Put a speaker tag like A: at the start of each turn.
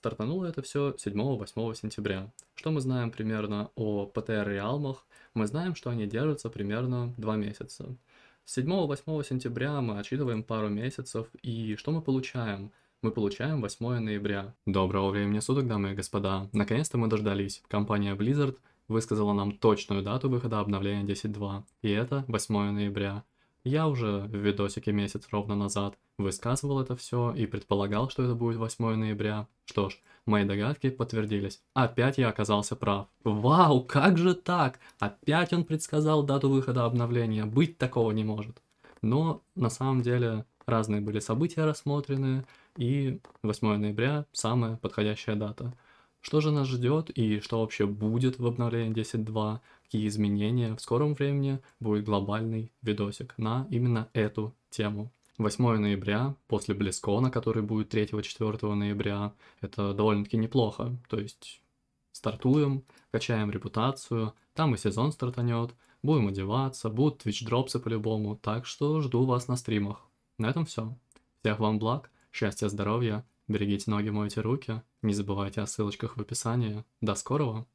A: Стартануло это все 7-8 сентября. Что мы знаем примерно о ПТР-реалмах? Мы знаем, что они держатся примерно 2 месяца. С 7-8 сентября мы отчитываем пару месяцев, и что мы получаем? мы получаем 8 ноября. Доброго времени суток, дамы и господа. Наконец-то мы дождались. Компания Blizzard высказала нам точную дату выхода обновления 10.2, и это 8 ноября. Я уже в видосике месяц ровно назад высказывал это все и предполагал, что это будет 8 ноября. Что ж, мои догадки подтвердились. Опять я оказался прав. Вау, как же так? Опять он предсказал дату выхода обновления. Быть такого не может. Но на самом деле разные были события рассмотрены, и 8 ноября самая подходящая дата. Что же нас ждет и что вообще будет в обновлении 10.2, какие изменения в скором времени будет глобальный видосик на именно эту тему. 8 ноября, после Блескона, который будет 3-4 ноября, это довольно-таки неплохо. То есть стартуем, качаем репутацию, там и сезон стартанет, будем одеваться, будут твич-дропсы по-любому, так что жду вас на стримах. На этом все. Всех вам благ, счастья, здоровья, берегите ноги, мойте руки, не забывайте о ссылочках в описании. До скорого!